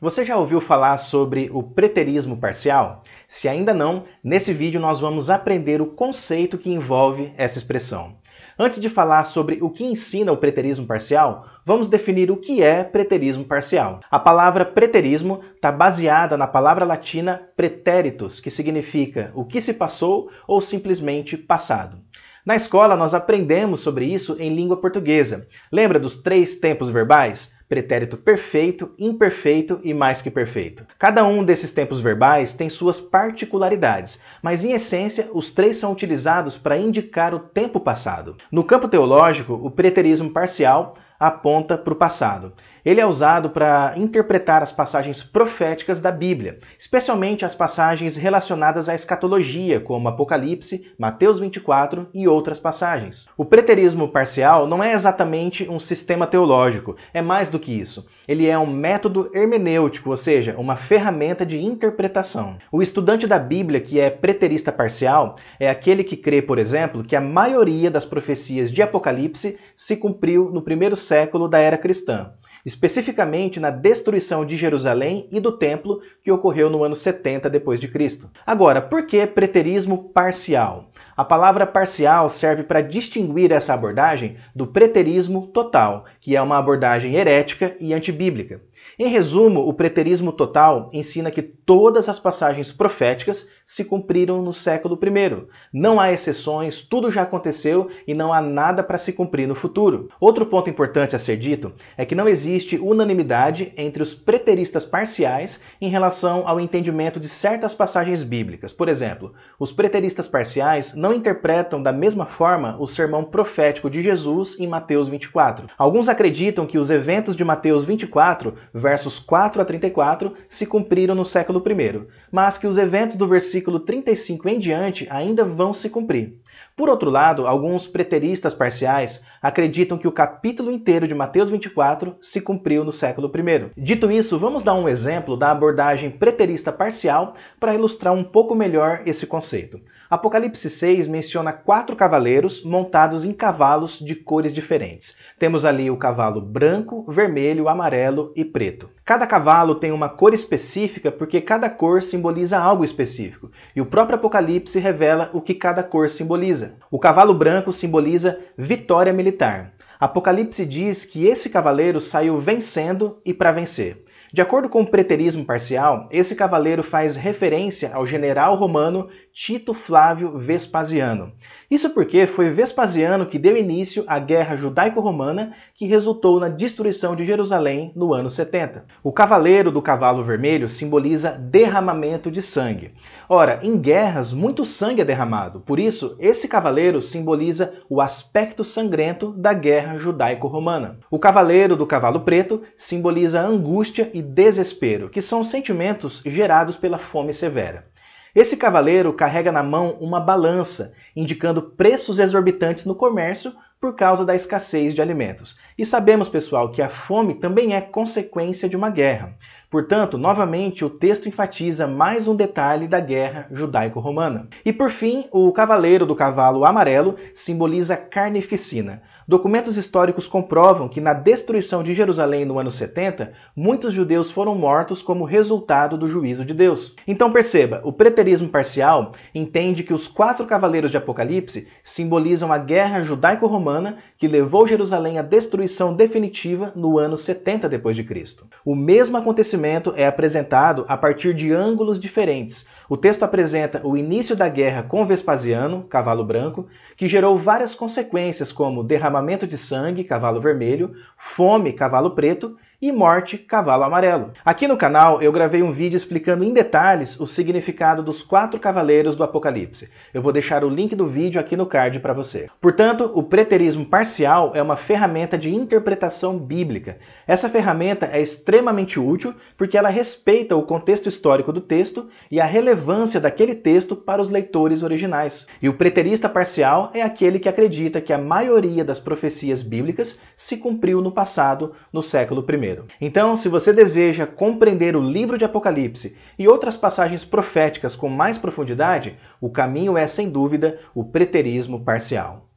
Você já ouviu falar sobre o preterismo parcial? Se ainda não, nesse vídeo nós vamos aprender o conceito que envolve essa expressão. Antes de falar sobre o que ensina o preterismo parcial, vamos definir o que é preterismo parcial. A palavra preterismo está baseada na palavra latina pretéritos, que significa o que se passou ou simplesmente passado. Na escola, nós aprendemos sobre isso em língua portuguesa. Lembra dos três tempos verbais? pretérito perfeito, imperfeito e mais que perfeito. Cada um desses tempos verbais tem suas particularidades, mas em essência os três são utilizados para indicar o tempo passado. No campo teológico, o preterismo parcial aponta para o passado. Ele é usado para interpretar as passagens proféticas da Bíblia, especialmente as passagens relacionadas à escatologia, como Apocalipse, Mateus 24 e outras passagens. O preterismo parcial não é exatamente um sistema teológico, é mais do que isso. Ele é um método hermenêutico, ou seja, uma ferramenta de interpretação. O estudante da Bíblia que é preterista parcial é aquele que crê, por exemplo, que a maioria das profecias de Apocalipse se cumpriu no primeiro século século da era cristã, especificamente na destruição de Jerusalém e do templo que ocorreu no ano 70 depois de Cristo. Agora, por que preterismo parcial? A palavra parcial serve para distinguir essa abordagem do preterismo total, que é uma abordagem herética e antibíblica. Em resumo, o preterismo total ensina que todas as passagens proféticas se cumpriram no século I. Não há exceções, tudo já aconteceu e não há nada para se cumprir no futuro. Outro ponto importante a ser dito é que não existe unanimidade entre os preteristas parciais em relação ao entendimento de certas passagens bíblicas. Por exemplo, os preteristas parciais não interpretam da mesma forma o sermão profético de Jesus em Mateus 24. Alguns acreditam que os eventos de Mateus 24 versos 4 a 34, se cumpriram no século I, mas que os eventos do versículo 35 em diante ainda vão se cumprir. Por outro lado, alguns preteristas parciais acreditam que o capítulo inteiro de Mateus 24 se cumpriu no século I. Dito isso, vamos dar um exemplo da abordagem preterista parcial para ilustrar um pouco melhor esse conceito. Apocalipse 6 menciona quatro cavaleiros montados em cavalos de cores diferentes. Temos ali o cavalo branco, vermelho, amarelo e preto. Cada cavalo tem uma cor específica porque cada cor simboliza algo específico, e o próprio Apocalipse revela o que cada cor simboliza. O cavalo branco simboliza vitória militar. Apocalipse diz que esse cavaleiro saiu vencendo e para vencer. De acordo com o preterismo parcial, esse cavaleiro faz referência ao general romano Tito Flávio Vespasiano. Isso porque foi Vespasiano que deu início à guerra judaico-romana que resultou na destruição de Jerusalém no ano 70. O cavaleiro do cavalo vermelho simboliza derramamento de sangue. Ora, em guerras, muito sangue é derramado, por isso, esse cavaleiro simboliza o aspecto sangrento da guerra judaico-romana. O cavaleiro do cavalo preto simboliza angústia e desespero, que são sentimentos gerados pela fome severa. Esse cavaleiro carrega na mão uma balança, indicando preços exorbitantes no comércio por causa da escassez de alimentos. E sabemos, pessoal, que a fome também é consequência de uma guerra. Portanto, novamente, o texto enfatiza mais um detalhe da guerra judaico-romana. E por fim, o cavaleiro do cavalo amarelo simboliza carnificina. Documentos históricos comprovam que na destruição de Jerusalém no ano 70, muitos judeus foram mortos como resultado do juízo de Deus. Então perceba, o preterismo parcial entende que os quatro cavaleiros de Apocalipse simbolizam a guerra judaico-romana romana que levou Jerusalém à destruição definitiva no ano 70 d.C. O mesmo acontecimento é apresentado a partir de ângulos diferentes. O texto apresenta o início da guerra com Vespasiano, cavalo branco, que gerou várias consequências como derramamento de sangue, cavalo vermelho, fome, cavalo preto e Morte Cavalo Amarelo. Aqui no canal eu gravei um vídeo explicando em detalhes o significado dos quatro cavaleiros do Apocalipse. Eu vou deixar o link do vídeo aqui no card para você. Portanto, o preterismo parcial é uma ferramenta de interpretação bíblica. Essa ferramenta é extremamente útil porque ela respeita o contexto histórico do texto e a relevância daquele texto para os leitores originais. E o preterista parcial é aquele que acredita que a maioria das profecias bíblicas se cumpriu no passado, no século I. Então, se você deseja compreender o livro de Apocalipse e outras passagens proféticas com mais profundidade, o caminho é, sem dúvida, o preterismo parcial.